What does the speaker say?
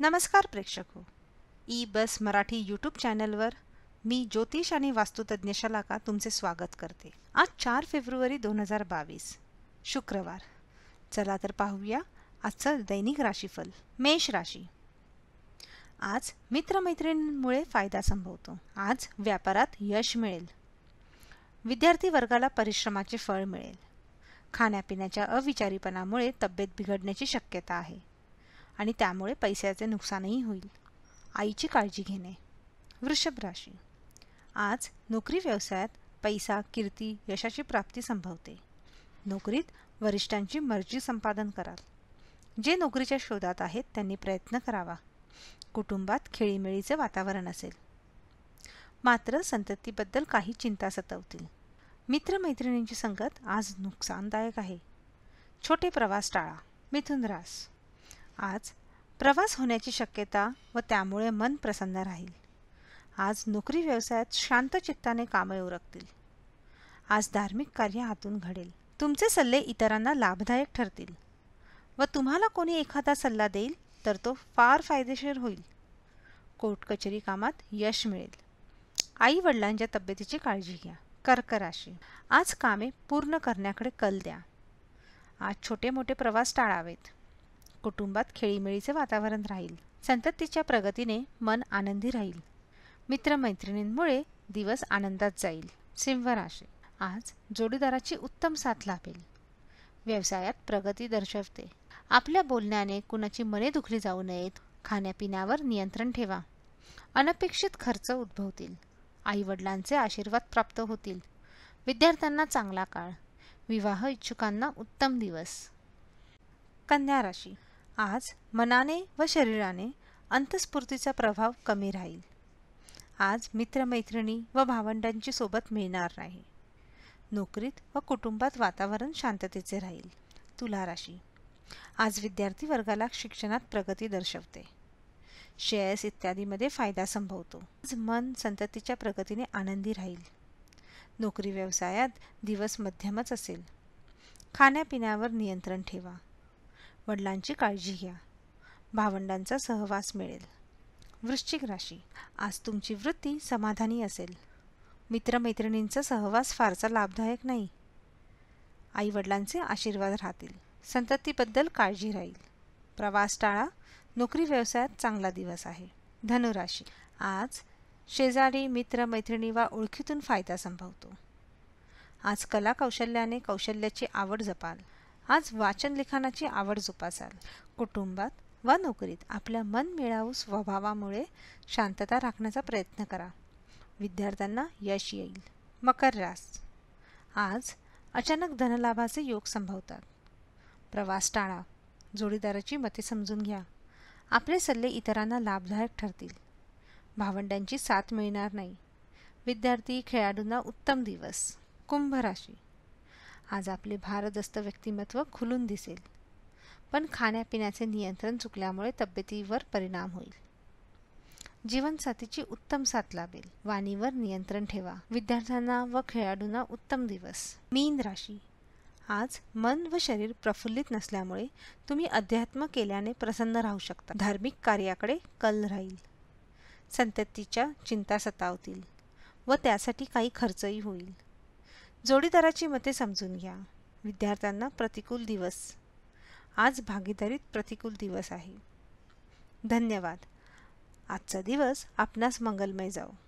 नमस्कार प्रेक्षक हो ई बस मराठी यूट्यूब चॅनलवर मी ज्योतिष आणि वास्तुतज्ञ का तुमचे स्वागत करते आज चार फेब्रुवारी दोन हजार बावीस शुक्रवार चला तर पाहूया आजचं दैनिक राशीफल मेष राशी आज मित्रमैत्रिणींमुळे फायदा संभवतो आज व्यापारात यश मिळेल विद्यार्थी वर्गाला परिश्रमाचे फळ मिळेल खाण्यापिण्याच्या अविचारीपणामुळे तब्येत बिघडण्याची शक्यता आहे आणि त्यामुळे पैशाचे नुकसानही होईल आईची काळजी घेणे वृषभ राशी आज नोकरी व्यवसायात पैसा कीर्ती यशाची प्राप्ती संभवते नोकरीत वरिष्ठांची मर्जी संपादन कराल जे नोकरीच्या शोधात आहेत त्यांनी प्रयत्न करावा कुटुंबात खेळीमेळीचे वातावरण असेल मात्र संततीबद्दल काही चिंता सतवतील मित्रमैत्रिणींची संगत आज नुकसानदायक आहे छोटे प्रवास टाळा मिथुन रास आज प्रवास होण्याची शक्यता व त्यामुळे मन प्रसन्न राहील आज नोकरी व्यवसायात शांत चित्ताने कामं उरकतील आज धार्मिक कार्य हातून घडेल तुमचे सल्ले इतरांना लाभदायक ठरतील व तुम्हाला कोणी एखादा सल्ला देईल तर तो फार फायदेशीर होईल कोर्ट कचेरी कामात यश मिळेल आई वडिलांच्या तब्येतीची काळजी घ्या कर्क राशी आज कामे पूर्ण करण्याकडे कल द्या आज छोटे मोठे प्रवास टाळावेत कुटुंबात खेळीमेळीचे वातावरण राहील संततीच्या प्रगतीने मन आनंदी राहील मित्रमैत्रिणींमुळे दिवस आनंदात जाईल सिंह राशी आज जोडीदाराची उत्तम साथ लाभेल व्यवसायात प्रगती दर्शवते आपल्या बोलण्याने कुणाची मने दुखली जाऊ नयेत खाण्यापिण्यावर नियंत्रण ठेवा अनपेक्षित खर्च उद्भवतील आईवडिलांचे आशीर्वाद प्राप्त होतील विद्यार्थ्यांना चांगला काळ विवाह इच्छुकांना उत्तम दिवस कन्या राशी आज मनाने व शरीराने अंतस्फूर्तीचा प्रभाव कमी राहील आज मित्रमैत्रिणी व भावंडांची सोबत मिळणार नाही नोकरीत व कुटुंबात वातावरण शांततेचे राहील तुला राशी आज विद्यार्थी वर्गाला शिक्षणात प्रगती दर्शवते शेअर्स इत्यादीमध्ये फायदा संभवतो आज मन संततीच्या प्रगतीने आनंदी राहील नोकरी व्यवसायात दिवस मध्यमच असेल खाण्यापिण्यावर नियंत्रण ठेवा वडिलांची काळजी घ्या भावंडांचा सहवास मिळेल वृश्चिक राशी आज तुमची वृत्ती समाधानी असेल मित्रमैत्रिणींचा सहवास फारसा लाभदायक नाही आईवडिलांचे आशीर्वाद राहतील संततीबद्दल काळजी राहील प्रवास टाळा नोकरी व्यवसायात चांगला दिवस आहे धनुराशी आज शेजारी मित्र वा ओळखीतून फायदा संभवतो आज कला कौशल्याने कौशल्याची आवड जपाल आज वाचन लिखाणाची आवड जोपासाल कुटुंबात व नोकरीत आपल्या मनमिळावू स्वभावामुळे शांतता राखण्याचा प्रयत्न करा विद्यार्थ्यांना यश येईल मकर रास आज अचानक धनलाभाचे योग संभवतात प्रवास टाळा जोडीदाराची मते समजून घ्या आपले सल्ले इतरांना लाभदायक ठरतील भावंडांची साथ मिळणार नाही विद्यार्थी खेळाडूंना उत्तम दिवस कुंभ राशी आज आपले भारदस्त व्यक्तिमत्व खुलून दिसेल पण खाण्यापिण्याचे नियंत्रण चुकल्यामुळे तब्येतीवर परिणाम होईल जीवनसाथीची उत्तम साथ लाभेल वाणीवर नियंत्रण ठेवा विद्यार्थ्यांना व खेळाडूंना उत्तम दिवस मीन राशी आज मन व शरीर प्रफुल्लित नसल्यामुळे तुम्ही अध्यात्म केल्याने प्रसन्न राहू शकता धार्मिक कार्याकडे कल राहील संततीच्या चिंता सतावतील व त्यासाठी काही खर्चही होईल जोडीदाराची मते समजून घ्या विद्यार्थ्यांना प्रतिकूल दिवस आज भागीदारीत प्रतिकूल दिवस आहे धन्यवाद आजचा दिवस आपणास मंगलमय जाऊ